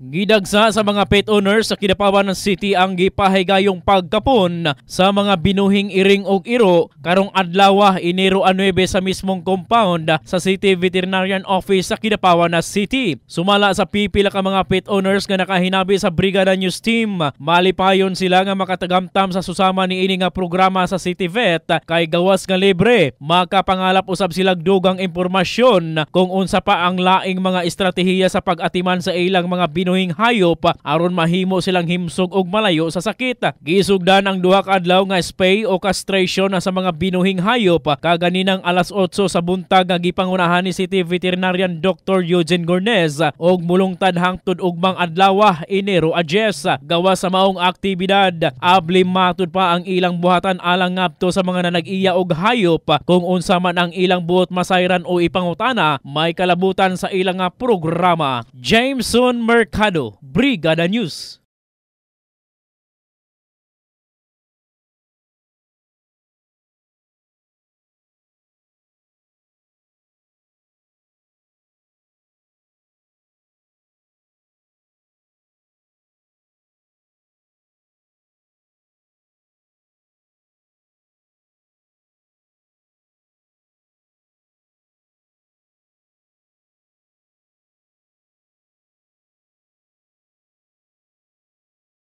Gidagsa sa mga pet owners sa Kidapawan ng City ang gipahigayong pagkapon sa mga binuhing iring og iro karong adlaw Enero 9 sa mismong compound sa City Veterinarian Office sa Kidapawan na City. Sumala sa pipila ka mga pet owners nga nakahinabi sa Brigada News Team, malipayon sila nga makatagamtam sa susama ni ini nga programa sa City Vet kay gawas nga libre. Makapangalap usab sila dugang impormasyon kung unsa pa ang laing mga estratehiya sa pag-atiman sa ilang mga binuhing binuhing hayop aron mahimo silang himsog og malayo sa sakit. Gisugdan ang duha ka adlaw nga spay o castration sa mga binuhing hayop kaganinang alas 8 sa buntag nga gipangunahan ni City Veterinarian Dr. Eugene Gornez og mulong tadhang tudugmang adlaw Enero Ajes gawa sa maong aktibidad. Abli matud pa ang ilang buhatan alang ngapto sa mga nanag-iya og hayop kung unsa man ang ilang buhat masayran o ipangutana may kalabutan sa ilang programa. Jameson Mercado Ricardo, Brigada News.